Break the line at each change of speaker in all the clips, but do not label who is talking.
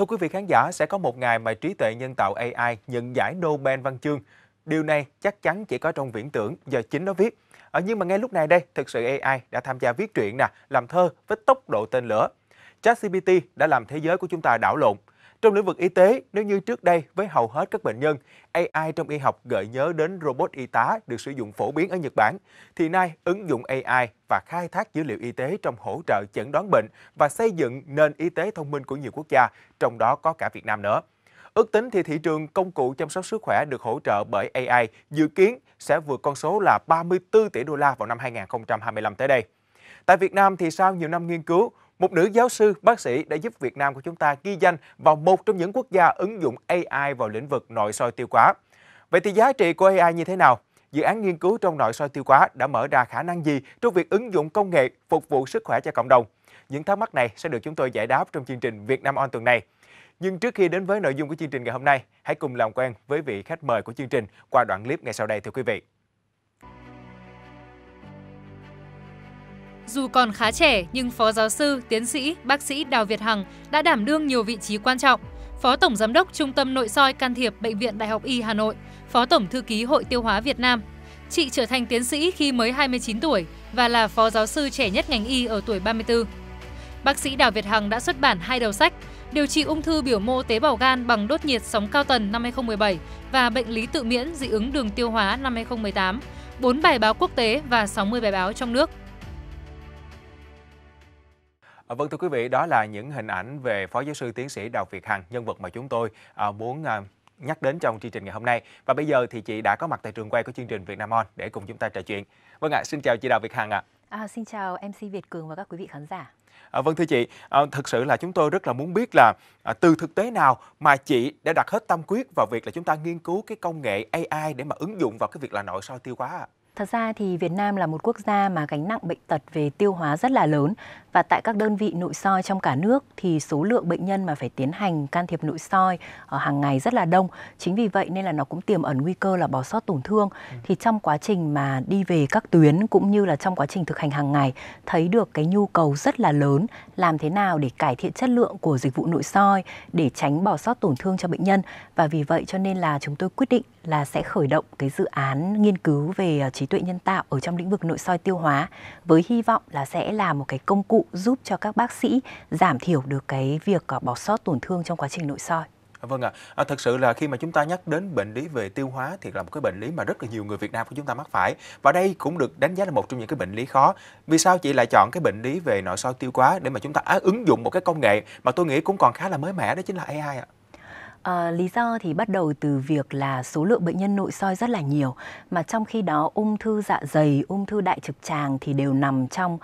Thưa quý vị khán giả, sẽ có một ngày mà trí tuệ nhân tạo AI nhận giải Nobel văn chương. Điều này chắc chắn chỉ có trong viễn tưởng do chính nó viết. Ở ờ, nhưng mà ngay lúc này đây, thực sự AI đã tham gia viết truyện nè, làm thơ với tốc độ tên lửa. ChatGPT đã làm thế giới của chúng ta đảo lộn trong lĩnh vực y tế, nếu như trước đây với hầu hết các bệnh nhân, AI trong y học gợi nhớ đến robot y tá được sử dụng phổ biến ở Nhật Bản, thì nay ứng dụng AI và khai thác dữ liệu y tế trong hỗ trợ chẩn đoán bệnh và xây dựng nền y tế thông minh của nhiều quốc gia, trong đó có cả Việt Nam nữa. Ước tính thì thị trường công cụ chăm sóc sức khỏe được hỗ trợ bởi AI dự kiến sẽ vượt con số là 34 tỷ đô la vào năm 2025 tới đây. Tại Việt Nam thì sau nhiều năm nghiên cứu, một nữ giáo sư, bác sĩ đã giúp Việt Nam của chúng ta ghi danh vào một trong những quốc gia ứng dụng AI vào lĩnh vực nội soi tiêu hóa. Vậy thì giá trị của AI như thế nào? Dự án nghiên cứu trong nội soi tiêu hóa đã mở ra khả năng gì trong việc ứng dụng công nghệ phục vụ sức khỏe cho cộng đồng? Những thắc mắc này sẽ được chúng tôi giải đáp trong chương trình Việt Nam On tuần này. Nhưng trước khi đến với nội dung của chương trình ngày hôm nay, hãy cùng làm quen với vị khách mời của chương trình qua đoạn clip ngay sau đây thưa quý vị.
Dù còn khá trẻ nhưng Phó Giáo sư, Tiến sĩ, Bác sĩ Đào Việt Hằng đã đảm đương nhiều vị trí quan trọng. Phó Tổng Giám đốc Trung tâm Nội soi can thiệp Bệnh viện Đại học Y Hà Nội, Phó Tổng Thư ký Hội Tiêu hóa Việt Nam. Chị trở thành tiến sĩ khi mới 29 tuổi và là phó giáo sư trẻ nhất ngành y ở tuổi 34. Bác sĩ Đào Việt Hằng đã xuất bản hai đầu sách Điều trị ung thư biểu mô tế bào gan bằng đốt nhiệt sóng cao tần năm 2017 và Bệnh lý tự miễn dị ứng đường tiêu hóa năm 2018, 4 bài báo quốc tế và 60 bài báo trong nước.
À, vâng thưa quý vị, đó là những hình ảnh về Phó Giáo sư Tiến sĩ Đào Việt Hằng, nhân vật mà chúng tôi à, muốn à, nhắc đến trong chương trình ngày hôm nay. Và bây giờ thì chị đã có mặt tại trường quay của chương trình Việt Nam On để cùng chúng ta trò chuyện. Vâng ạ, xin chào chị Đào Việt Hằng ạ.
À. à, xin chào MC Việt Cường và các quý vị khán giả.
À, vâng thưa chị, à, thật sự là chúng tôi rất là muốn biết là à, từ thực tế nào mà chị đã đặt hết tâm quyết vào việc là chúng ta nghiên cứu cái công nghệ AI để mà ứng dụng vào cái việc là nội soi tiêu hóa ạ? À?
Thật ra thì Việt Nam là một quốc gia mà gánh nặng bệnh tật về tiêu hóa rất là lớn và tại các đơn vị nội soi trong cả nước thì số lượng bệnh nhân mà phải tiến hành can thiệp nội soi ở ờ, hàng ngày rất là đông. Chính vì vậy nên là nó cũng tiềm ẩn nguy cơ là bỏ sót tổn thương. Ừ. Thì trong quá trình mà đi về các tuyến cũng như là trong quá trình thực hành hàng ngày thấy được cái nhu cầu rất là lớn làm thế nào để cải thiện chất lượng của dịch vụ nội soi để tránh bỏ sót tổn thương cho bệnh nhân và vì vậy cho nên là chúng tôi quyết định là sẽ khởi động cái dự án nghiên cứu về ờ, trí tuệ nhân tạo ở trong lĩnh vực nội soi tiêu hóa với hy vọng là sẽ là một cái công cụ giúp cho các bác sĩ giảm thiểu được cái việc à, bỏ sót tổn thương trong quá trình nội soi?
À, vâng ạ, à. à, thật sự là khi mà chúng ta nhắc đến bệnh lý về tiêu hóa thì là một cái bệnh lý mà rất là nhiều người Việt Nam của chúng ta mắc phải và đây cũng được đánh giá là một trong những cái bệnh lý khó. Vì sao chị lại chọn cái bệnh lý về nội soi tiêu hóa để mà chúng ta ứng dụng một cái công nghệ mà tôi nghĩ cũng còn khá là mới mẻ đó chính là AI ạ? À?
À, lý do thì bắt đầu từ việc là số lượng bệnh nhân nội soi rất là nhiều mà trong khi đó ung thư dạ dày, ung thư đại trực tràng thì đều nằm trong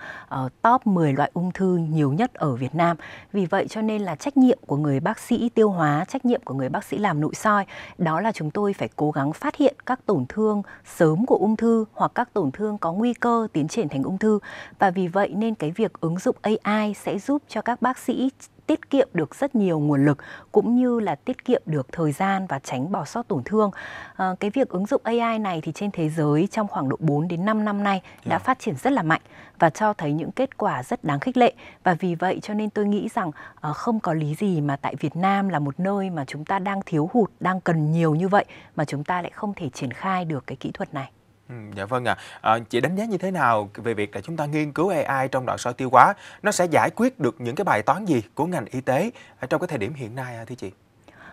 uh, top 10 loại ung thư nhiều nhất ở Việt Nam. Vì vậy cho nên là trách nhiệm của người bác sĩ tiêu hóa, trách nhiệm của người bác sĩ làm nội soi đó là chúng tôi phải cố gắng phát hiện các tổn thương sớm của ung thư hoặc các tổn thương có nguy cơ tiến triển thành ung thư. Và vì vậy nên cái việc ứng dụng AI sẽ giúp cho các bác sĩ tiết kiệm được rất nhiều nguồn lực cũng như là tiết kiệm được thời gian và tránh bỏ sót tổn thương. À, cái việc ứng dụng AI này thì trên thế giới trong khoảng độ 4 đến 5 năm nay đã yeah. Dạ. phát triển rất là mạnh và cho thấy những kết quả rất đáng khích lệ và vì vậy cho nên tôi nghĩ rằng à, không có lý gì mà tại Việt Nam là một nơi mà chúng ta đang thiếu hụt, đang cần nhiều như vậy mà chúng ta lại không thể triển khai được cái kỹ thuật này.
Ừ, dạ vâng ạ. À. À, chị đánh giá như thế nào về việc là chúng ta nghiên cứu AI trong đoạn soi tiêu hóa, nó sẽ giải quyết được những cái bài toán gì của ngành y tế trong cái thời điểm hiện nay thưa chị?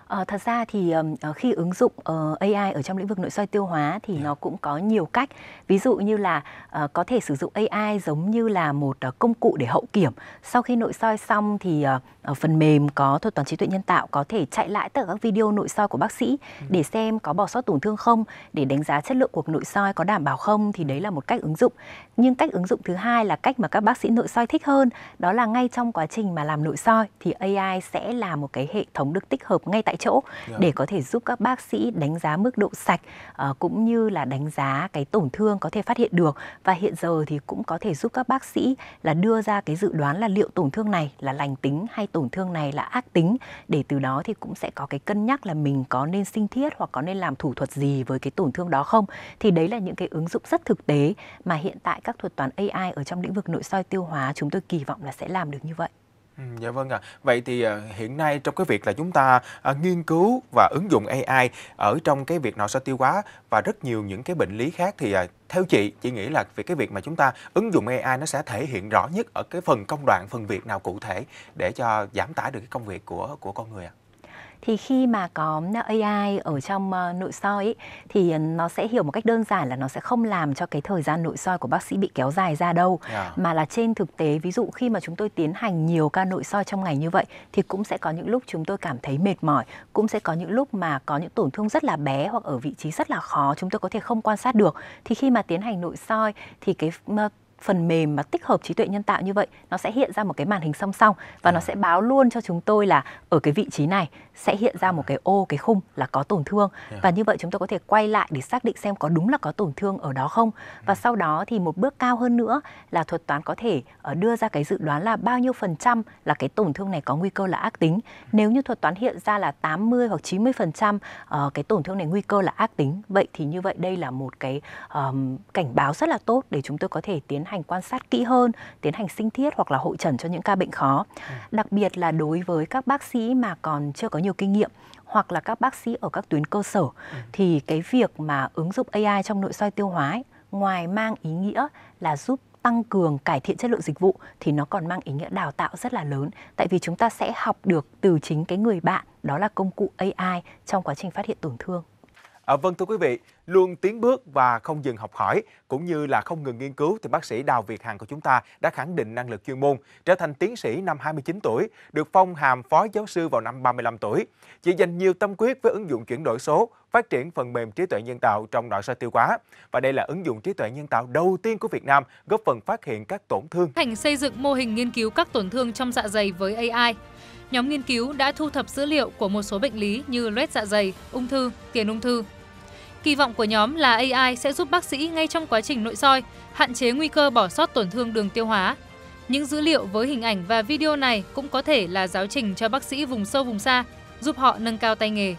À, thật ra thì uh, khi ứng dụng uh, ờ, AI ở trong lĩnh vực nội soi tiêu hóa thì yeah. Dạ. nó cũng có nhiều cách. Ví dụ như là uh, có thể sử dụng AI giống như là một uh, công cụ để hậu kiểm. Sau khi nội soi xong thì uh, phần mềm có thuật toán trí tuệ nhân tạo có thể chạy lại tất cả các video nội soi của bác sĩ dạ. để xem có bỏ sót tổn thương không, để đánh giá chất lượng cuộc nội soi có đảm bảo không thì đấy là một cách ứng dụng. Nhưng cách ứng dụng thứ hai là cách mà các bác sĩ nội soi thích hơn, đó là ngay trong quá trình mà làm nội soi thì AI sẽ là một cái hệ thống được tích hợp ngay tại tại chỗ dạ. để có thể giúp các bác sĩ đánh giá mức độ sạch ờ, cũng như là đánh giá cái tổn thương có thể phát hiện được và hiện giờ thì cũng có thể giúp các bác sĩ là đưa ra cái dự đoán là liệu tổn thương này là lành tính hay tổn thương này là ác tính để từ đó thì cũng sẽ có cái cân nhắc là mình có nên sinh thiết hoặc có nên làm thủ thuật gì với cái tổn thương đó không thì đấy là những cái ứng dụng rất thực tế mà hiện tại các thuật toán AI ở trong lĩnh vực nội soi tiêu hóa chúng tôi kỳ vọng là sẽ làm được như vậy.
Ừ, dạ vâng ạ. À. Vậy thì ờ, hiện nay trong cái việc là chúng ta ờ, nghiên cứu và ứng dụng AI ở trong cái việc nội soi tiêu hóa và rất nhiều những cái bệnh lý khác thì ờ, theo chị, chị nghĩ là về cái việc mà chúng ta ứng dụng AI nó sẽ thể hiện rõ nhất ở cái phần công đoạn, phần việc nào cụ thể để cho giảm tải được cái công việc của của con người ạ? À?
thì khi mà có AI ở trong nội soi ấy, thì ờ, nó sẽ hiểu một cách đơn giản là nó sẽ không làm cho cái thời gian nội soi của bác sĩ bị kéo dài ra đâu yeah. Dạ. mà là trên thực tế ví dụ khi mà chúng tôi tiến hành nhiều ca nội soi trong ngày như vậy thì cũng sẽ có những lúc chúng tôi cảm thấy mệt mỏi cũng sẽ có những lúc mà có những tổn thương rất là bé hoặc ở vị trí rất là khó chúng tôi có thể không quan sát được thì khi mà tiến hành nội soi thì cái phần mềm mà tích hợp trí tuệ nhân tạo như vậy nó sẽ hiện ra một cái màn hình song song và à. nó sẽ báo luôn cho chúng tôi là ở cái vị trí này sẽ hiện ra một cái ô cái khung là có tổn thương yeah. và như vậy chúng tôi có thể quay lại để xác định xem có đúng là có tổn thương ở đó không và ừ. sau đó thì một bước cao hơn nữa là thuật toán có thể ờ, đưa ra cái dự đoán là bao nhiêu phần trăm là cái tổn thương này có nguy cơ là ác tính ừ. nếu như thuật toán hiện ra là 80 hoặc 90 phần trăm ờ, cái tổn thương này nguy cơ là ác tính vậy thì như vậy đây là một cái um, cảnh báo rất là tốt để chúng tôi có thể tiến hành hành quan sát kỹ hơn, tiến hành sinh thiết hoặc là hội trần cho những ca bệnh khó. Ừ. Đặc biệt là đối với các bác sĩ mà còn chưa có nhiều kinh nghiệm hoặc là các bác sĩ ở các tuyến cơ sở ừ. thì cái việc mà ứng dụng AI trong nội soi tiêu hóa ấy, ngoài mang ý nghĩa là giúp tăng cường cải thiện chất lượng dịch vụ thì nó còn mang ý nghĩa đào tạo rất là lớn tại vì chúng ta sẽ học được từ chính cái người bạn đó là công cụ AI trong quá trình phát hiện tổn thương.
À, vâng thưa quý vị, luôn tiến bước và không dừng học hỏi cũng như là không ngừng nghiên cứu thì bác sĩ Đào Việt Hằng của chúng ta đã khẳng định năng lực chuyên môn, trở thành tiến sĩ năm 29 tuổi, được phong hàm phó giáo sư vào năm 35 tuổi. chỉ dành nhiều tâm quyết với ứng dụng chuyển đổi số, phát triển phần mềm trí tuệ nhân tạo trong nội soi tiêu hóa và đây là ứng dụng trí tuệ nhân tạo đầu tiên của Việt Nam góp phần phát hiện các tổn thương.
Thành xây dựng mô hình nghiên cứu các tổn thương trong dạ dày với AI. Nhóm nghiên cứu đã thu thập dữ liệu của một số bệnh lý như loét dạ dày, ung thư, tiền ung thư, Kỳ vọng của nhóm là AI sẽ giúp bác sĩ ngay trong quá trình nội soi, hạn chế nguy cơ bỏ sót tổn thương đường tiêu hóa. Những dữ liệu với hình ảnh và video này cũng có thể là giáo trình cho bác sĩ vùng sâu vùng xa, giúp họ nâng cao tay nghề.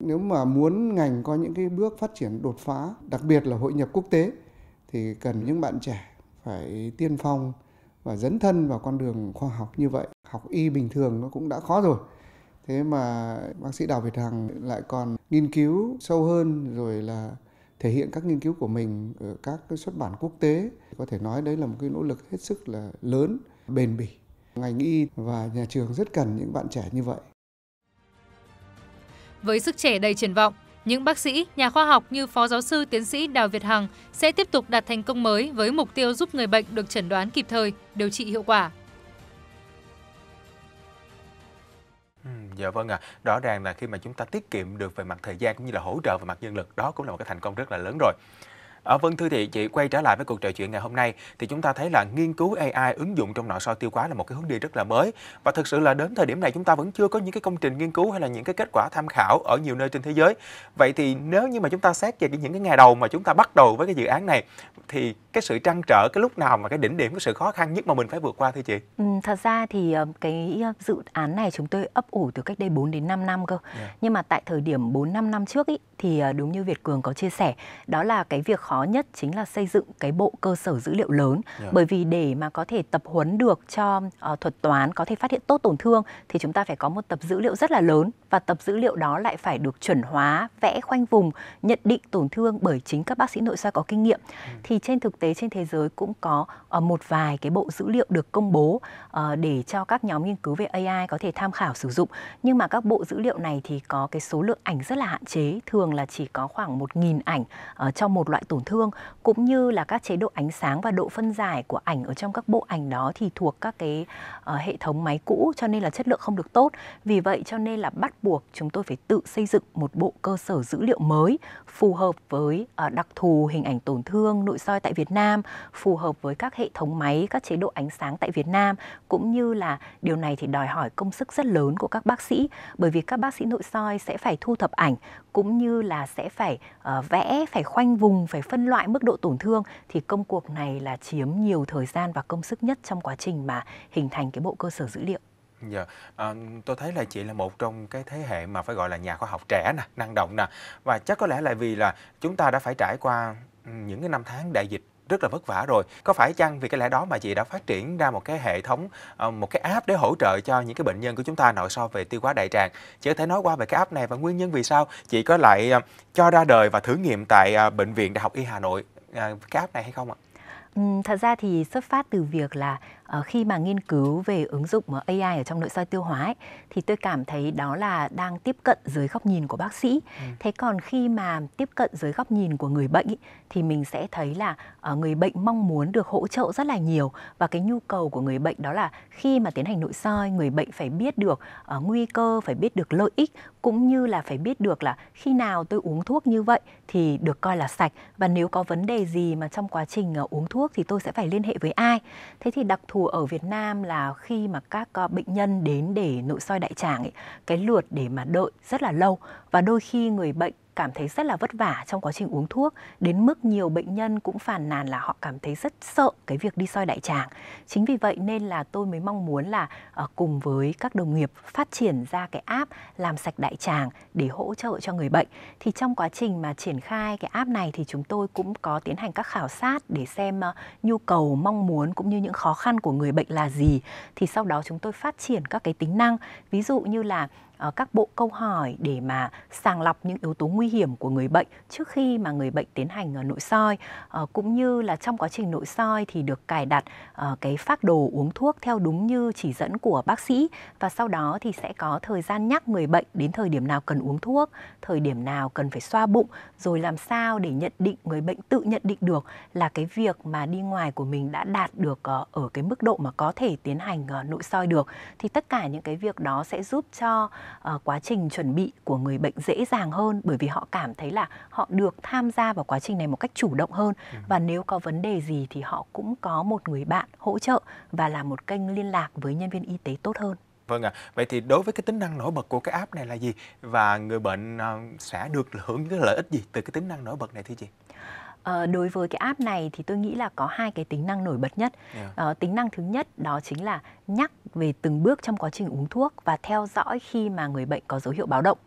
Nếu mà muốn ngành có những cái bước phát triển đột phá, đặc biệt là hội nhập quốc tế thì cần những bạn trẻ phải tiên phong và dấn thân vào con đường khoa học như vậy. Học y bình thường nó cũng đã khó rồi thế mà bác sĩ đào việt hằng lại còn nghiên cứu sâu hơn rồi là thể hiện các nghiên cứu của mình ở các cái xuất bản quốc tế có thể nói đấy là một cái nỗ lực hết sức là lớn bền bỉ ngành y và nhà trường rất cần những bạn trẻ như vậy
với sức trẻ đầy triển vọng những bác sĩ, nhà khoa học như Phó Giáo sư Tiến sĩ Đào Việt Hằng sẽ tiếp tục đạt thành công mới với mục tiêu giúp người bệnh được chẩn đoán kịp thời, điều trị hiệu quả.
Dạ vâng ạ. À. Rõ ràng là khi mà chúng ta tiết kiệm được về mặt thời gian cũng như là hỗ trợ về mặt nhân lực, đó cũng là một cái thành công rất là lớn rồi. À, vâng thưa chị, chị quay trở lại với cuộc trò chuyện ngày hôm nay thì chúng ta thấy là nghiên cứu AI ứng dụng trong nội soi tiêu hóa là một cái hướng đi rất là mới và thực sự là đến thời điểm này chúng ta vẫn chưa có những cái công trình nghiên cứu hay là những cái kết quả tham khảo ở nhiều nơi trên thế giới. Vậy thì nếu như mà chúng ta xét về những cái ngày đầu mà chúng ta bắt đầu với cái dự án này thì cái sự trăn trở cái lúc nào mà cái đỉnh điểm cái sự khó khăn nhất mà mình phải vượt qua thưa chị?
Ừ, thật ra thì ờ, cái ờ, dự án này chúng tôi ấp ủ từ cách đây 4 đến 5 năm cơ. Yeah. Dạ. Nhưng mà tại thời điểm 4 5 năm trước ý, thì đúng như Việt Cường có chia sẻ, đó là cái việc khó khó nhất chính là xây dựng cái bộ cơ sở dữ liệu lớn yeah. Dạ. bởi vì để mà có thể tập huấn được cho uh, thuật toán có thể phát hiện tốt tổn thương thì chúng ta phải có một tập dữ liệu rất là lớn và tập dữ liệu đó lại phải được chuẩn hóa vẽ khoanh vùng nhận định tổn thương bởi chính các bác sĩ nội soi có kinh nghiệm ừ. thì trên thực tế trên thế giới cũng có uh, một vài cái bộ dữ liệu được công bố uh, để cho các nhóm nghiên cứu về AI có thể tham khảo sử dụng nhưng mà các bộ dữ liệu này thì có cái số lượng ảnh rất là hạn chế thường là chỉ có khoảng 1.000 ảnh uh, cho một loại tổn thương cũng như là các chế độ ánh sáng và độ phân giải của ảnh ở trong các bộ ảnh đó thì thuộc các cái uh, hệ thống máy cũ cho nên là chất lượng không được tốt. Vì vậy cho nên là bắt buộc chúng tôi phải tự xây dựng một bộ cơ sở dữ liệu mới phù hợp với uh, đặc thù hình ảnh tổn thương nội soi tại Việt Nam, phù hợp với các hệ thống máy, các chế độ ánh sáng tại Việt Nam cũng như là điều này thì đòi hỏi công sức rất lớn của các bác sĩ bởi vì các bác sĩ nội soi sẽ phải thu thập ảnh cũng như là sẽ phải uh, vẽ, phải khoanh vùng, phải phân phân loại mức độ tổn thương thì công cuộc này là chiếm nhiều thời gian và công sức nhất trong quá trình mà hình thành cái bộ cơ sở dữ liệu.
Dạ, à, tôi thấy là chị là một trong cái thế hệ mà phải gọi là nhà khoa học trẻ nè, năng động nè và chắc có lẽ là vì là chúng ta đã phải trải qua ừ, những cái năm tháng đại dịch rất là vất vả rồi có phải chăng vì cái lẽ đó mà chị đã phát triển ra một cái hệ thống ờ, một cái app để hỗ trợ cho những cái bệnh nhân của chúng ta nội soi về tiêu hóa đại tràng chị có thể nói qua về cái app này và nguyên nhân vì sao chị có lại ờ, cho ra đời và thử nghiệm tại ờ, bệnh viện đại học y hà nội cái app này hay không ạ
ừ, thật ra thì xuất phát từ việc là Ờ, khi mà nghiên cứu về ứng dụng ờ, AI ở trong nội soi tiêu hóa ấy, thì tôi cảm thấy đó là đang tiếp cận dưới góc nhìn của bác sĩ. Ừ. Thế còn khi mà tiếp cận dưới góc nhìn của người bệnh ấy, thì mình sẽ thấy là ờ, người bệnh mong muốn được hỗ trợ rất là nhiều và cái nhu cầu của người bệnh đó là khi mà tiến hành nội soi người bệnh phải biết được nguy cơ, phải biết được lợi ích cũng như là phải biết được là khi nào tôi uống thuốc như vậy thì được coi là sạch và nếu có vấn đề gì mà trong quá trình uống thuốc thì tôi sẽ phải liên hệ với ai. Thế thì đặc thù ở Việt Nam là khi mà các ờ, bệnh nhân đến để nội soi đại tràng ấy, cái lượt để mà đợi rất là lâu và đôi khi người bệnh cảm thấy rất là vất vả trong quá trình uống thuốc đến mức nhiều bệnh nhân cũng phàn nàn là họ cảm thấy rất sợ cái việc đi soi đại tràng chính vì vậy nên là tôi mới mong muốn là ờ, cùng với các đồng nghiệp phát triển ra cái app làm sạch đại tràng để hỗ trợ cho người bệnh thì trong quá trình mà triển khai cái app này thì chúng tôi cũng có tiến hành các khảo sát để xem ờ, nhu cầu mong muốn cũng như những khó khăn của người bệnh là gì thì sau đó chúng tôi phát triển các cái tính năng ví dụ như là Ờ, các bộ câu hỏi để mà sàng lọc những yếu tố nguy hiểm của người bệnh trước khi mà người bệnh tiến hành ờ, nội soi ờ, cũng như là trong quá trình nội soi thì được cài đặt cái phác đồ uống thuốc theo đúng như chỉ dẫn của bác sĩ và sau đó thì sẽ có thời gian nhắc người bệnh đến thời điểm nào cần uống thuốc, thời điểm nào cần phải xoa bụng rồi làm sao để nhận định người bệnh tự nhận định được là cái việc mà đi ngoài của mình đã đạt được ở cái mức độ mà có thể tiến hành nội soi được thì tất cả những cái việc đó sẽ giúp cho uh, quá trình chuẩn bị của người bệnh dễ dàng hơn bởi vì họ cảm thấy là họ được tham gia vào quá trình này một cách chủ động hơn ừ. và nếu có vấn đề gì thì họ cũng có một người bạn hỗ trợ và là một kênh liên lạc với nhân viên y tế tốt hơn.
Vâng ạ. À. Vậy thì đối với cái tính năng nổi bật của cái app này là gì và người bệnh ờ, sẽ được hưởng cái lợi ích gì từ cái tính năng nổi bật này thưa chị?
Ờ, đối với cái app này thì tôi nghĩ là có hai cái tính năng nổi bật nhất. Yeah. Ờ, tính năng thứ nhất đó chính là nhắc về từng bước trong quá trình uống thuốc và theo dõi khi mà người bệnh có dấu hiệu báo động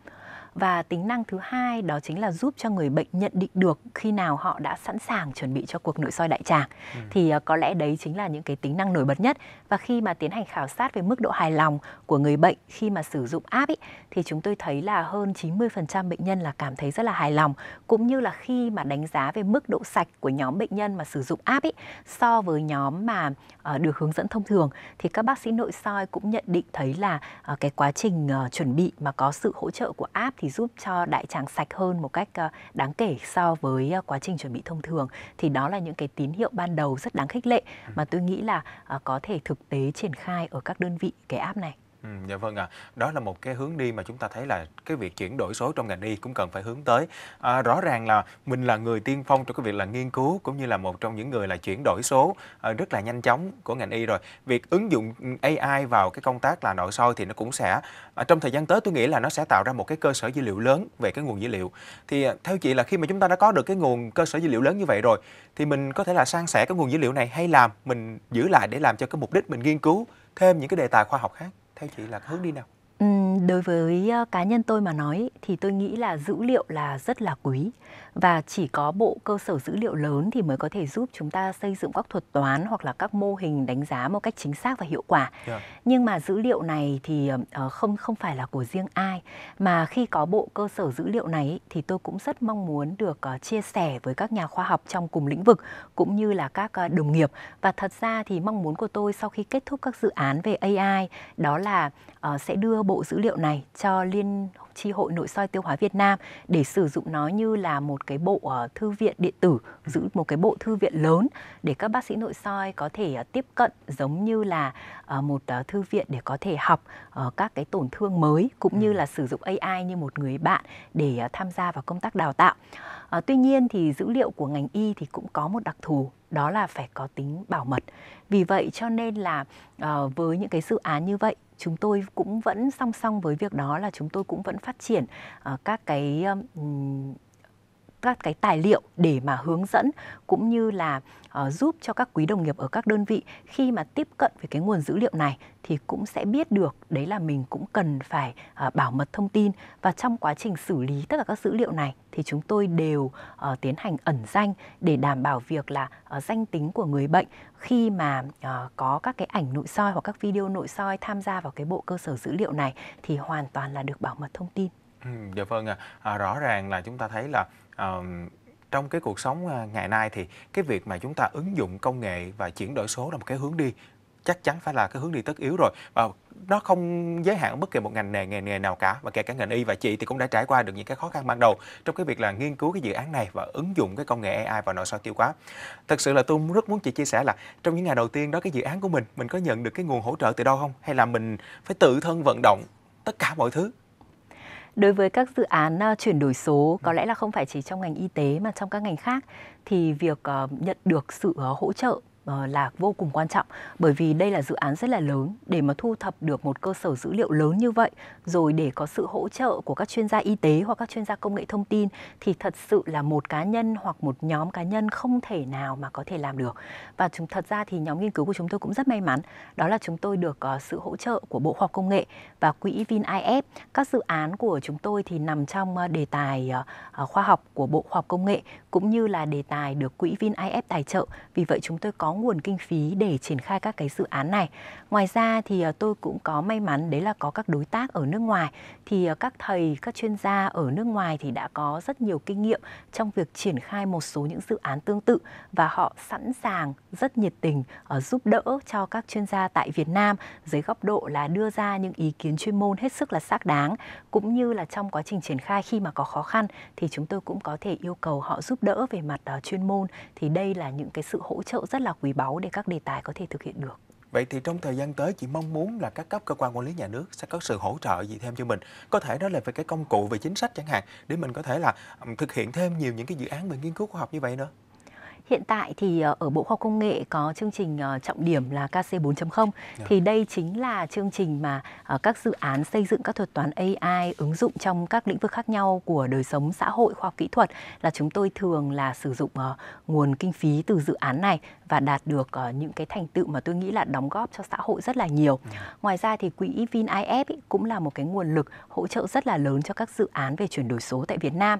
và tính năng thứ hai đó chính là giúp cho người bệnh nhận định được khi nào họ đã sẵn sàng chuẩn bị cho cuộc nội soi đại tràng ừ. thì ờ, có lẽ đấy chính là những cái tính năng nổi bật nhất và khi mà tiến hành khảo sát về mức độ hài lòng của người bệnh khi mà sử dụng app ý, thì chúng tôi thấy là hơn 90% bệnh nhân là cảm thấy rất là hài lòng cũng như là khi mà đánh giá về mức độ sạch của nhóm bệnh nhân mà sử dụng app ý, so với nhóm mà ờ, được hướng dẫn thông thường thì các bác sĩ nội soi cũng nhận định thấy là ờ, cái quá trình chuẩn bị mà có sự hỗ trợ của app thì giúp cho đại tràng sạch hơn một cách ờ, đáng kể so với ờ, quá trình chuẩn bị thông thường thì đó là những cái tín hiệu ban đầu rất đáng khích lệ ừ. mà tôi nghĩ là ờ, có thể thực tế triển khai ở các đơn vị cái app này
Ừ, dạ vâng ạ. À. Đó là một cái hướng đi mà chúng ta thấy là cái việc chuyển đổi số trong ngành y cũng cần phải hướng tới. À, rõ ràng là mình là người tiên phong trong cái việc là nghiên cứu cũng như là một trong những người là chuyển đổi số à, rất là nhanh chóng của ngành y rồi. Việc ứng dụng AI vào cái công tác là nội soi thì nó cũng sẽ à, trong thời gian tới tôi nghĩ là nó sẽ tạo ra một cái cơ sở dữ liệu lớn về cái nguồn dữ liệu. Thì à, theo chị là khi mà chúng ta đã có được cái nguồn cơ sở dữ liệu lớn như vậy rồi thì mình có thể là san sẻ cái nguồn dữ liệu này hay làm mình giữ lại để làm cho cái mục đích mình nghiên cứu thêm những cái đề tài khoa học khác theo chị là hướng đi nào
đối với ờ, cá nhân tôi mà nói thì tôi nghĩ là dữ liệu là rất là quý và chỉ có bộ cơ sở dữ liệu lớn thì mới có thể giúp chúng ta xây dựng các thuật toán hoặc là các mô hình đánh giá một cách chính xác và hiệu quả. Yeah. Dạ. Nhưng mà dữ liệu này thì ờ, không không phải là của riêng ai mà khi có bộ cơ sở dữ liệu này thì tôi cũng rất mong muốn được ờ, chia sẻ với các nhà khoa học trong cùng lĩnh vực cũng như là các ờ, đồng nghiệp và thật ra thì mong muốn của tôi sau khi kết thúc các dự án về AI đó là sẽ đưa bộ dữ liệu này cho liên tri hội nội soi tiêu hóa Việt Nam để sử dụng nó như là một cái bộ ờ, thư viện điện tử, giữ một cái bộ thư viện lớn để các bác sĩ nội soi có thể ờ, tiếp cận giống như là ờ, một thư viện để có thể học các cái tổn thương mới cũng như ừ. là sử dụng AI như một người bạn để tham gia vào công tác đào tạo. tuy nhiên thì dữ liệu của ngành y thì cũng có một đặc thù đó là phải có tính bảo mật. Vì vậy cho nên là với những cái dự án như vậy chúng tôi cũng vẫn song song với việc đó là chúng tôi cũng vẫn phát triển ờ, các cái các cái tài liệu để mà hướng dẫn cũng như là uh, giúp cho các quý đồng nghiệp ở các đơn vị khi mà tiếp cận với cái nguồn dữ liệu này thì cũng sẽ biết được đấy là mình cũng cần phải uh, bảo mật thông tin và trong quá trình xử lý tất cả các dữ liệu này thì chúng tôi đều uh, tiến hành ẩn danh để đảm bảo việc là uh, danh tính của người bệnh khi mà uh, có các cái ảnh nội soi hoặc các video nội soi tham gia vào cái bộ cơ sở dữ liệu này thì hoàn toàn là được bảo mật thông tin
Ừ, dạ vâng ạ. À. À, rõ ràng là chúng ta thấy là uh, trong cái cuộc sống à, ngày nay thì cái việc mà chúng ta ứng dụng công nghệ và chuyển đổi số là một cái hướng đi chắc chắn phải là cái hướng đi tất yếu rồi và ờ, nó không giới hạn bất kỳ một ngành nghề nghề nghề nào cả và kể cả ngành y và chị thì cũng đã trải qua được những cái khó khăn ban đầu trong cái việc là nghiên cứu cái dự án này và ứng dụng cái công nghệ AI vào nội soi tiêu hóa. Thật sự là tôi rất muốn chị chia sẻ là trong những ngày đầu tiên đó cái dự án của mình mình có nhận được cái nguồn hỗ trợ từ đâu không hay là mình phải tự thân vận động tất cả mọi thứ
đối với các dự án ờ, chuyển đổi số có lẽ là không phải chỉ trong ngành y tế mà trong các ngành khác thì việc ờ, nhận được sự ờ, hỗ trợ Ờ, là vô cùng quan trọng bởi vì đây là dự án rất là lớn để mà thu thập được một cơ sở dữ liệu lớn như vậy rồi để có sự hỗ trợ của các chuyên gia y tế hoặc các chuyên gia công nghệ thông tin thì thật sự là một cá nhân hoặc một nhóm cá nhân không thể nào mà có thể làm được và chúng thật ra thì nhóm nghiên cứu của chúng tôi cũng rất may mắn đó là chúng tôi được có ờ, sự hỗ trợ của Bộ Khoa học Công nghệ và quỹ VinIF các dự án của chúng tôi thì nằm trong ờ, đề tài khoa học của Bộ Khoa học Công nghệ cũng như là đề tài được quỹ VinIF tài trợ vì vậy chúng tôi có nguồn kinh phí để triển khai các cái dự án này. Ngoài ra thì ờ, tôi cũng có may mắn đấy là có các đối tác ở nước ngoài thì ờ, các thầy, các chuyên gia ở nước ngoài thì đã có rất nhiều kinh nghiệm trong việc triển khai một số những dự án tương tự và họ sẵn sàng rất nhiệt tình ờ, giúp đỡ cho các chuyên gia tại Việt Nam dưới góc độ là đưa ra những ý kiến chuyên môn hết sức là xác đáng cũng như là trong quá trình triển khai khi mà có khó khăn thì chúng tôi cũng có thể yêu cầu họ giúp đỡ về mặt chuyên môn thì đây là những cái sự hỗ trợ rất là quý quý báu để các đề tài có thể thực hiện được.
Vậy thì trong thời gian tới chị mong muốn là các cấp cơ quan quản lý nhà nước sẽ có sự hỗ trợ gì thêm cho mình? Có thể đó là về cái công cụ về chính sách chẳng hạn để mình có thể là thực hiện thêm nhiều những cái dự án về nghiên cứu khoa học như vậy nữa.
Hiện tại thì ờ, ở Bộ Khoa Công nghệ có chương trình ờ, trọng điểm là KC 4.0 yeah. thì đây chính là chương trình mà ờ, các dự án xây dựng các thuật toán AI ứng dụng trong các lĩnh vực khác nhau của đời sống xã hội khoa học kỹ thuật là chúng tôi thường là sử dụng nguồn kinh phí từ dự án này và đạt được uh, những cái thành tựu mà tôi nghĩ là đóng góp cho xã hội rất là nhiều. Ừ. Ngoài ra thì quỹ VinIF ý, cũng là một cái nguồn lực hỗ trợ rất là lớn cho các dự án về chuyển đổi số tại Việt Nam.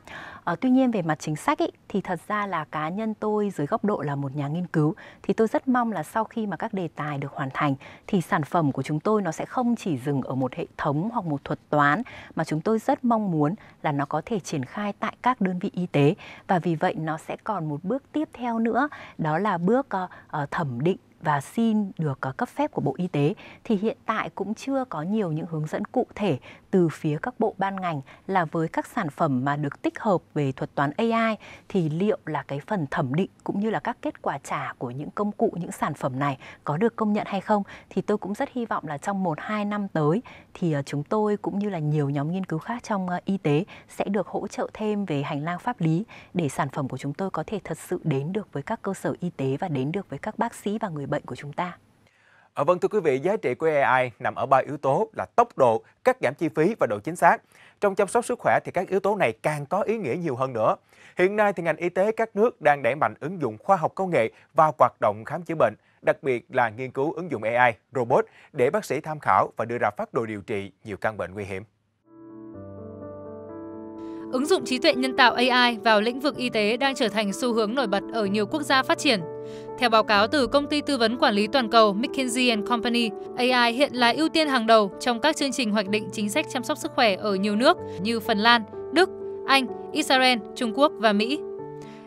Uh, tuy nhiên về mặt chính sách ý, thì thật ra là cá nhân tôi dưới góc độ là một nhà nghiên cứu thì tôi rất mong là sau khi mà các đề tài được hoàn thành thì sản phẩm của chúng tôi nó sẽ không chỉ dừng ở một hệ thống hoặc một thuật toán mà chúng tôi rất mong muốn là nó có thể triển khai tại các đơn vị y tế và vì vậy nó sẽ còn một bước tiếp theo nữa đó là bước ờ, Ờ, thẩm định và xin được ờ, cấp phép của Bộ Y tế thì hiện tại cũng chưa có nhiều những hướng dẫn cụ thể từ phía các bộ ban ngành là với các sản phẩm mà được tích hợp về thuật toán AI thì liệu là cái phần thẩm định cũng như là các kết quả trả của những công cụ những sản phẩm này có được công nhận hay không thì tôi cũng rất hy vọng là trong 1 2 năm tới thì ờ, chúng tôi cũng như là nhiều nhóm nghiên cứu khác trong ờ, y tế sẽ được hỗ trợ thêm về hành lang pháp lý để sản phẩm của chúng tôi có thể thật sự đến được với các cơ sở y tế và đến được với các bác sĩ và người bệnh của chúng ta.
À, vâng thưa quý vị, giá trị của AI nằm ở ba yếu tố là tốc độ, cắt giảm chi phí và độ chính xác. Trong chăm sóc sức khỏe thì các yếu tố này càng có ý nghĩa nhiều hơn nữa. Hiện nay thì ngành y tế các nước đang đẩy mạnh ứng dụng khoa học công nghệ vào hoạt động khám chữa bệnh, đặc biệt là nghiên cứu ứng dụng AI, robot để bác sĩ tham khảo và đưa ra phát đồ điều trị nhiều căn bệnh nguy hiểm.
Ứng dụng trí tuệ nhân tạo AI vào lĩnh vực y tế đang trở thành xu hướng nổi bật ở nhiều quốc gia phát triển. Theo báo cáo từ công ty tư vấn quản lý toàn cầu McKinsey Company, AI hiện là ưu tiên hàng đầu trong các chương trình hoạch định chính sách chăm sóc sức khỏe ở nhiều nước như Phần Lan, Đức, Anh, Israel, Trung Quốc và Mỹ.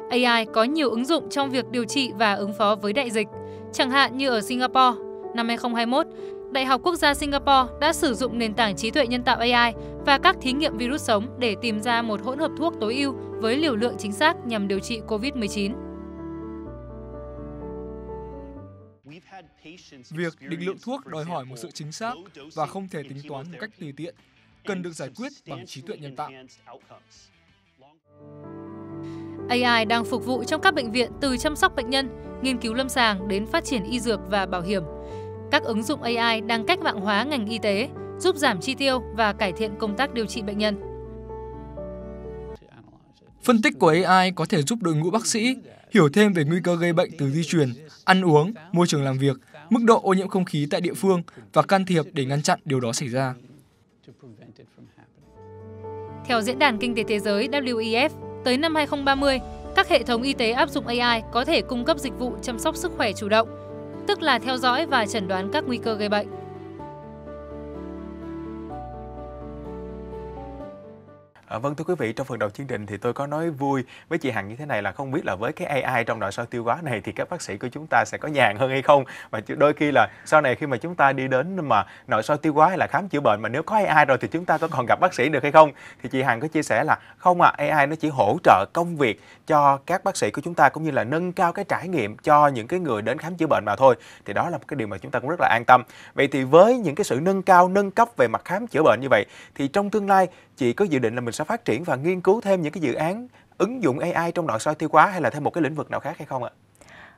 AI có nhiều ứng dụng trong việc điều trị và ứng phó với đại dịch, chẳng hạn như ở Singapore, năm 2021, Đại học Quốc gia Singapore đã sử dụng nền tảng trí tuệ nhân tạo AI và các thí nghiệm virus sống để tìm ra một hỗn hợp thuốc tối ưu với liều lượng chính xác nhằm điều trị COVID-19.
Việc định lượng thuốc đòi hỏi một sự chính xác và không thể tính toán một cách tùy tiện, cần được giải quyết bằng trí tuệ nhân tạo.
AI đang phục vụ trong các bệnh viện từ chăm sóc bệnh nhân, nghiên cứu lâm sàng đến phát triển y dược và bảo hiểm các ứng dụng AI đang cách mạng hóa ngành y tế, giúp giảm chi tiêu và cải thiện công tác điều trị bệnh nhân.
Phân tích của AI có thể giúp đội ngũ bác sĩ hiểu thêm về nguy cơ gây bệnh từ di truyền, ăn uống, môi trường làm việc, mức độ ô nhiễm không khí tại địa phương và can thiệp để ngăn chặn điều đó xảy ra.
Theo Diễn đàn Kinh tế Thế giới WEF, tới năm 2030, các hệ thống y tế áp dụng AI có thể cung cấp dịch vụ chăm sóc sức khỏe chủ động, tức là theo dõi và chẩn đoán các nguy cơ gây bệnh.
À, vâng thưa quý vị, trong phần đầu chương trình thì tôi có nói vui với chị Hằng như thế này là không biết là với cái AI trong nội soi tiêu hóa này thì các bác sĩ của chúng ta sẽ có nhàn hơn hay không và đôi khi là sau này khi mà chúng ta đi đến mà nội soi tiêu hóa hay là khám chữa bệnh mà nếu có AI rồi thì chúng ta có còn gặp bác sĩ được hay không thì chị Hằng có chia sẻ là không à AI nó chỉ hỗ trợ công việc cho các bác sĩ của chúng ta cũng như là nâng cao cái trải nghiệm cho những cái người đến khám chữa bệnh mà thôi thì đó là một cái điều mà chúng ta cũng rất là an tâm vậy thì với những cái sự nâng cao nâng cấp về mặt khám chữa bệnh như vậy thì trong tương lai chị có dự định là mình sẽ phát triển và nghiên cứu thêm những cái dự án ứng dụng AI trong nội soi tiêu hóa hay là thêm một cái lĩnh vực nào khác hay không ạ?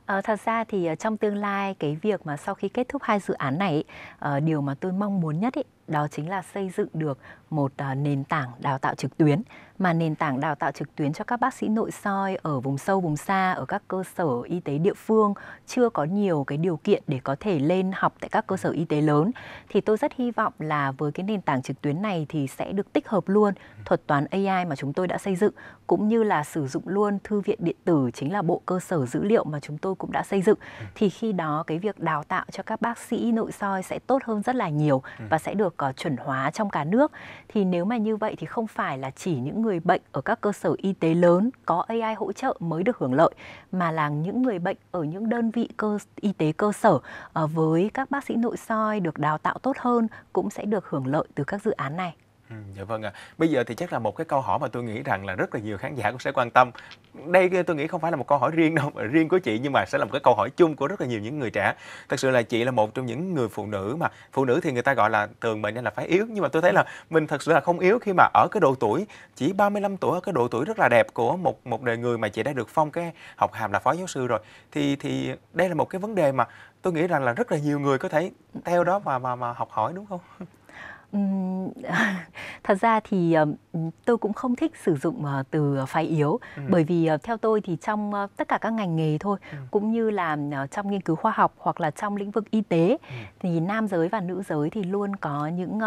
À, thật ra thì ờ, trong tương lai cái việc mà sau khi kết thúc hai dự án này à, điều mà tôi mong muốn nhất ý, đó chính là xây dựng được một à, nền tảng đào tạo trực tuyến mà nền tảng đào tạo trực tuyến cho các bác sĩ nội soi ở vùng sâu vùng xa ở các cơ sở y tế địa phương chưa có nhiều cái điều kiện để có thể lên học tại các cơ sở y tế lớn thì tôi rất hy vọng là với cái nền tảng trực tuyến này thì sẽ được tích hợp luôn thuật toán AI mà chúng tôi đã xây dựng cũng như là sử dụng luôn thư viện điện tử chính là bộ cơ sở dữ liệu mà chúng tôi cũng đã xây dựng ừ. thì khi đó cái việc đào tạo cho các bác sĩ nội soi sẽ tốt hơn rất là nhiều ừ. và sẽ được uh, chuẩn hóa trong cả nước thì nếu mà như vậy thì không phải là chỉ những người người bệnh ở các cơ sở y tế lớn có AI hỗ trợ mới được hưởng lợi mà là những người bệnh ở những đơn vị cơ y tế cơ sở ờ, với các bác sĩ nội soi được đào tạo tốt hơn cũng sẽ được hưởng lợi từ các dự án này.
Ừ, dạ vâng ạ. À. Bây giờ thì chắc là một cái câu hỏi mà tôi nghĩ rằng là rất là nhiều khán giả cũng sẽ quan tâm. Đây tôi nghĩ không phải là một câu hỏi riêng đâu, riêng của chị nhưng mà sẽ là một cái câu hỏi chung của rất là nhiều những người trẻ. Thật sự là chị là một trong những người phụ nữ mà phụ nữ thì người ta gọi là thường bệnh nên là phải yếu nhưng mà tôi thấy là mình thật sự là không yếu khi mà ở cái độ tuổi chỉ 35 tuổi ở cái độ tuổi rất là đẹp của một một đời người mà chị đã được phong cái học hàm là phó giáo sư rồi. Thì thì đây là một cái vấn đề mà tôi nghĩ rằng là rất là nhiều người có thể theo đó mà mà mà học hỏi đúng không?
thật ra thì ờ, tôi cũng không thích sử dụng ờ, từ phái yếu ừ. bởi vì ờ, theo tôi thì trong tất cả các ngành nghề thôi ừ. cũng như là trong nghiên cứu khoa học hoặc là trong lĩnh vực y tế ừ. thì nam giới và nữ giới thì luôn có những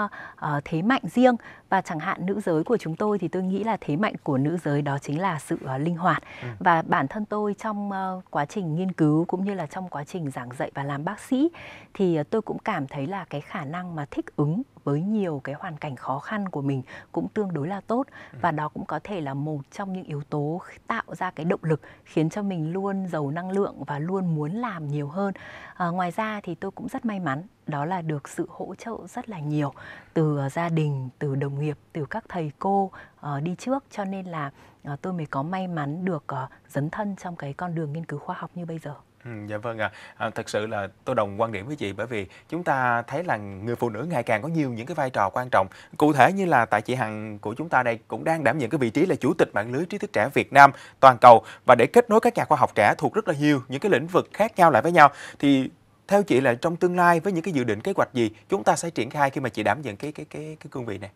thế mạnh riêng và chẳng hạn nữ giới của chúng tôi thì tôi nghĩ là thế mạnh của nữ giới đó chính là sự linh hoạt ừ. và bản thân tôi trong quá trình nghiên cứu cũng như là trong quá trình giảng dạy và làm bác sĩ thì tôi cũng cảm thấy là cái khả năng mà thích ứng với nhiều cái hoàn cảnh khó khăn của mình cũng tương đối là tốt ừ. và đó cũng có thể là một trong những yếu tố tạo ra cái động lực khiến cho mình luôn giàu năng lượng và luôn muốn làm nhiều hơn à, ngoài ra thì tôi cũng rất may mắn đó là được sự hỗ trợ rất là nhiều từ à, gia đình từ đồng nghiệp từ các thầy cô uh, đi trước cho nên là uh, tôi mới có may mắn được uh, dấn thân trong cái con đường nghiên cứu khoa học như bây giờ
Ừ, dạ vâng ạ. À. À, thật sự là tôi đồng quan điểm với chị bởi vì chúng ta thấy là người phụ nữ ngày càng có nhiều những cái vai trò quan trọng. Cụ thể như là tại chị Hằng của chúng ta đây cũng đang đảm nhận cái vị trí là chủ tịch mạng lưới trí thức trẻ Việt Nam toàn cầu và để kết nối các nhà khoa học trẻ thuộc rất là nhiều những cái lĩnh vực khác nhau lại với nhau thì theo chị là trong tương lai với những cái dự định kế hoạch gì chúng ta sẽ triển khai khi mà chị đảm nhận cái cái cái cái cương vị này?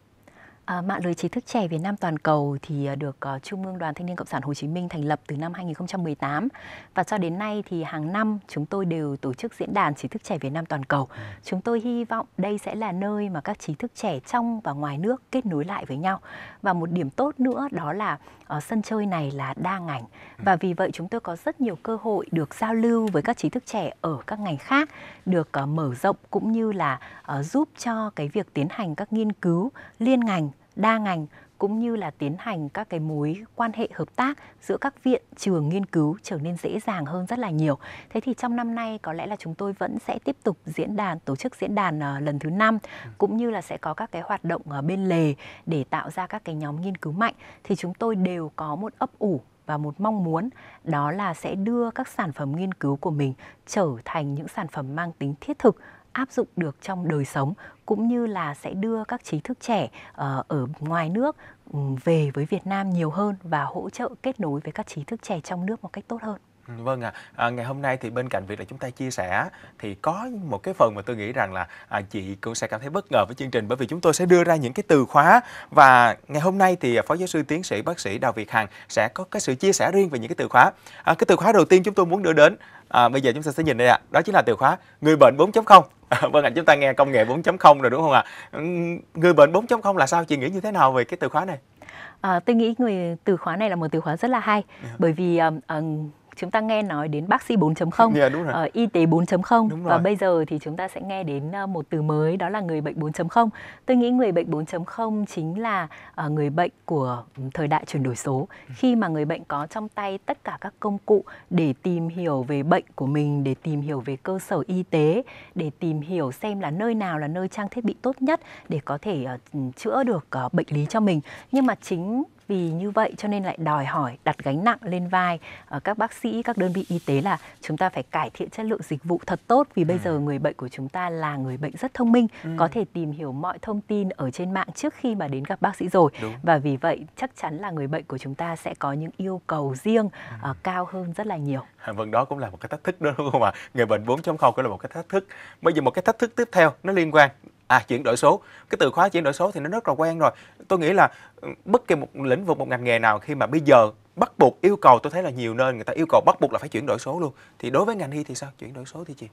À, mạng lưới trí thức trẻ Việt Nam toàn cầu thì à, được à, Trung ương Đoàn Thanh niên Cộng sản Hồ Chí Minh thành lập từ năm 2018 và cho đến nay thì hàng năm chúng tôi đều tổ chức diễn đàn trí thức trẻ Việt Nam toàn cầu. Chúng tôi hy vọng đây sẽ là nơi mà các trí thức trẻ trong và ngoài nước kết nối lại với nhau. Và một điểm tốt nữa đó là uh, sân chơi này là đa ngành và vì vậy chúng tôi có rất nhiều cơ hội được giao lưu với các trí thức trẻ ở các ngành khác, được ờ, mở rộng cũng như là ờ, giúp cho cái việc tiến hành các nghiên cứu liên ngành đa ngành cũng như là tiến hành các cái mối quan hệ hợp tác giữa các viện trường nghiên cứu trở nên dễ dàng hơn rất là nhiều. Thế thì trong năm nay có lẽ là chúng tôi vẫn sẽ tiếp tục diễn đàn tổ chức diễn đàn uh, lần thứ năm ừ. cũng như là sẽ có các cái hoạt động uh, bên lề để tạo ra các cái nhóm nghiên cứu mạnh thì chúng tôi đều có một ấp ủ và một mong muốn đó là sẽ đưa các sản phẩm nghiên cứu của mình trở thành những sản phẩm mang tính thiết thực áp dụng được trong đời sống cũng như là sẽ đưa các trí thức trẻ ờ, ở ngoài nước ừ, về với Việt Nam nhiều hơn và hỗ trợ kết nối với các trí thức trẻ trong nước một cách tốt hơn.
Ừ, vâng ạ, à. à, ngày hôm nay thì bên cạnh việc là chúng ta chia sẻ thì có một cái phần mà tôi nghĩ rằng là à, chị cũng sẽ cảm thấy bất ngờ với chương trình bởi vì chúng tôi sẽ đưa ra những cái từ khóa và ngày hôm nay thì Phó Giáo sư Tiến sĩ Bác sĩ Đào Việt Hằng sẽ có cái sự chia sẻ riêng về những cái từ khóa. À, cái từ khóa đầu tiên chúng tôi muốn đưa đến À, bây giờ chúng ta sẽ nhìn đây ạ. À. Đó chính là từ khóa người bệnh 4.0. À, vâng ạ, chúng ta nghe công nghệ 4.0 rồi đúng không ạ? Người bệnh 4.0 là sao? Chị nghĩ như thế nào về cái từ khóa này?
À, tôi nghĩ người từ khóa này là một từ khóa rất là hay yeah. Dạ. bởi vì uh, uh, chúng ta nghe nói đến bác sĩ 4.0, yeah, dạ, đúng rồi. Uh, y tế 4.0 đúng và bây giờ thì chúng ta sẽ nghe đến ờ, một từ mới đó là người bệnh 4.0. Tôi nghĩ người bệnh 4.0 chính là uh, người bệnh của thời đại chuyển đổi số ừ. khi mà người bệnh có trong tay tất cả các công cụ để tìm hiểu về bệnh của mình, để tìm hiểu về cơ sở y tế, để tìm hiểu xem là nơi nào là nơi trang thiết bị tốt nhất để có thể uh, chữa được uh, bệnh lý cho mình. Nhưng mà chính vì như vậy cho nên lại đòi hỏi đặt gánh nặng lên vai ờ, các bác sĩ các đơn vị y tế là chúng ta phải cải thiện chất lượng dịch vụ thật tốt vì bây ừ. giờ người bệnh của chúng ta là người bệnh rất thông minh ừ. có thể tìm hiểu mọi thông tin ở trên mạng trước khi mà đến gặp bác sĩ rồi Đúng. và vì vậy chắc chắn là người bệnh của chúng ta sẽ có những yêu cầu riêng ừ. uh, cao hơn rất là nhiều
à, vâng đó cũng là một cái thách thức đó đúng không ạ người bệnh 4.0 cũng là một cái thách thức bây giờ một cái thách thức tiếp theo nó liên quan à chuyển đổi số cái từ khóa chuyển đổi số thì nó rất là quen rồi tôi nghĩ là ừ, bất kỳ một lĩnh vực một ngành nghề nào khi mà bây giờ bắt buộc yêu cầu tôi thấy là nhiều nơi người ta yêu cầu bắt buộc là phải chuyển đổi số luôn thì đối với ngành y thì sao chuyển đổi số thì chị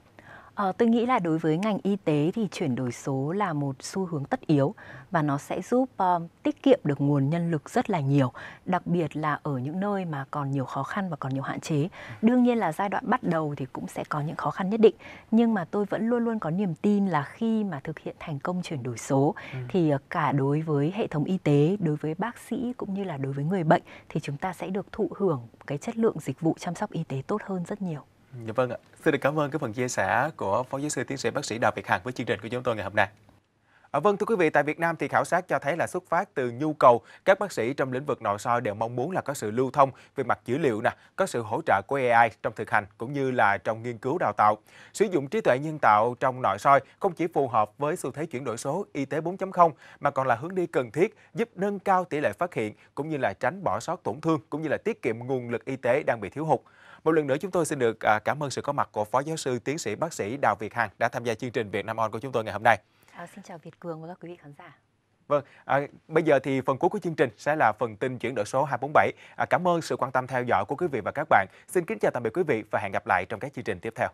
Ờ, tôi nghĩ là đối với ngành y tế thì chuyển đổi số là một xu hướng tất yếu và nó sẽ giúp uh, tiết kiệm được nguồn nhân lực rất là nhiều, đặc biệt là ở những nơi mà còn nhiều khó khăn và còn nhiều hạn chế. Đương nhiên là giai đoạn bắt đầu thì cũng sẽ có những khó khăn nhất định, nhưng mà tôi vẫn luôn luôn có niềm tin là khi mà thực hiện thành công chuyển đổi số ừ. thì ờ, cả đối với hệ thống y tế, đối với bác sĩ cũng như là đối với người bệnh thì chúng ta sẽ được thụ hưởng cái chất lượng dịch vụ chăm sóc y tế tốt hơn rất nhiều.
Dạ vâng ạ. Xin được cảm ơn cái phần chia sẻ của Phó Giáo sư Tiến sĩ Bác sĩ Đào Việt Hằng với chương trình của chúng tôi ngày hôm nay. À, vâng thưa quý vị, tại Việt Nam thì khảo sát cho thấy là xuất phát từ nhu cầu các bác sĩ trong lĩnh vực nội soi đều mong muốn là có sự lưu thông về mặt dữ liệu nè, có sự hỗ trợ của AI trong thực hành cũng như là trong nghiên cứu đào tạo. Sử dụng trí tuệ nhân tạo trong nội soi không chỉ phù hợp với xu thế chuyển đổi số y tế 4.0 mà còn là hướng đi cần thiết giúp nâng cao tỷ lệ phát hiện cũng như là tránh bỏ sót tổn thương cũng như là tiết kiệm nguồn lực y tế đang bị thiếu hụt. Một lần nữa chúng tôi xin được à, cảm ơn sự có mặt của Phó Giáo sư Tiến sĩ Bác sĩ Đào Việt Hằng đã tham gia chương trình Việt Nam On của chúng tôi ngày hôm nay.
À, xin chào Việt Cường và các quý vị khán giả.
Vâng, à, bây giờ thì phần cuối của chương trình sẽ là phần tin chuyển đổi số 247. À, cảm ơn sự quan tâm theo dõi của quý vị và các bạn. Xin kính chào tạm biệt quý vị và hẹn gặp lại trong các chương trình tiếp theo.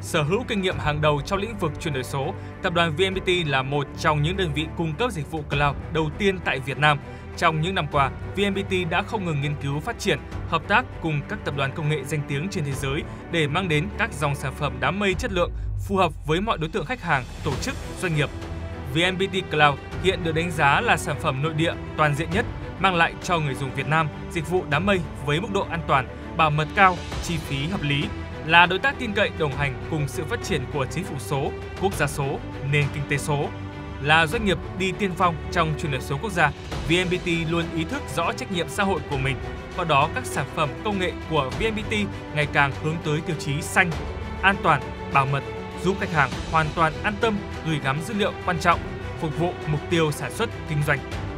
Sở hữu kinh nghiệm hàng đầu trong lĩnh vực chuyển đổi số, tập đoàn VNPT là một trong những đơn vị cung cấp dịch vụ cloud đầu tiên tại Việt Nam – trong những năm qua, VNPT đã không ngừng nghiên cứu phát triển, hợp tác cùng các tập đoàn công nghệ danh tiếng trên thế giới để mang đến các dòng sản phẩm đám mây chất lượng phù hợp với mọi đối tượng khách hàng, tổ chức, doanh nghiệp. VNPT Cloud hiện được đánh giá là sản phẩm nội địa toàn diện nhất mang lại cho người dùng Việt Nam dịch vụ đám mây với mức độ an toàn, bảo mật cao, chi phí hợp lý, là đối tác tin cậy đồng hành cùng sự phát triển của chính phủ số, quốc gia số, nền kinh tế số là doanh nghiệp đi tiên phong trong chuyển đổi số quốc gia, VNPT luôn ý thức rõ trách nhiệm xã hội của mình. Qua đó, các sản phẩm công nghệ của VNPT ngày càng hướng tới tiêu chí xanh, an toàn, bảo mật, giúp khách hàng hoàn toàn an tâm gửi gắm dữ liệu quan trọng, phục vụ mục tiêu sản xuất kinh doanh.